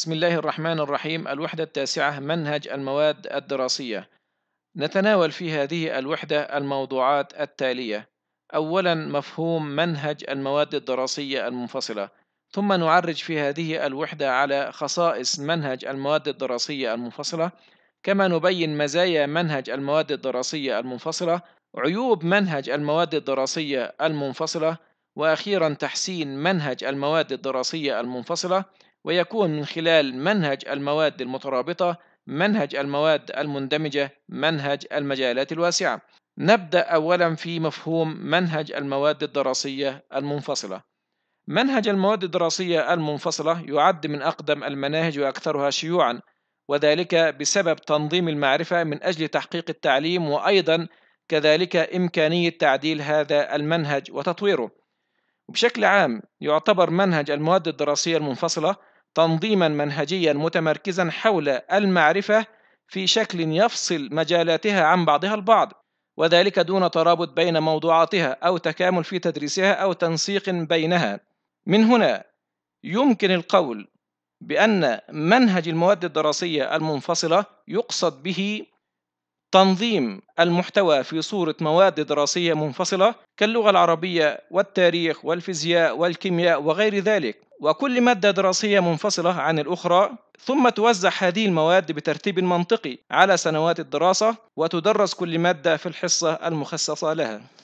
بسم الله الرحمن الرحيم الوحدة التاسعة منهج المواد الدراسية نتناول في هذه الوحدة الموضوعات التالية أولا مفهوم منهج المواد الدراسية المنفصلة ثم نعرج في هذه الوحدة على خصائص منهج المواد الدراسية المنفصلة كما نبين مزايا منهج المواد الدراسية المنفصلة عيوب منهج المواد الدراسية المنفصلة وأخيرا تحسين منهج المواد الدراسية المنفصلة ويكون من خلال منهج المواد المترابطة منهج المواد المندمجة منهج المجالات الواسعة نبدأ أولا في مفهوم منهج المواد الدراسية المنفصلة منهج المواد الدراسية المنفصلة يعد من أقدم المناهج وأكثرها شيوعا وذلك بسبب تنظيم المعرفة من أجل تحقيق التعليم وأيضا كذلك إمكانية تعديل هذا المنهج وتطويره بشكل عام يعتبر منهج المواد الدراسية المنفصلة تنظيما منهجيا متمركزا حول المعرفه في شكل يفصل مجالاتها عن بعضها البعض وذلك دون ترابط بين موضوعاتها او تكامل في تدريسها او تنسيق بينها من هنا يمكن القول بان منهج المواد الدراسيه المنفصله يقصد به تنظيم المحتوى في صورة مواد دراسية منفصلة كاللغة العربية والتاريخ والفيزياء والكيمياء وغير ذلك وكل مادة دراسية منفصلة عن الأخرى ثم توزع هذه المواد بترتيب منطقي على سنوات الدراسة وتدرس كل مادة في الحصة المخصصة لها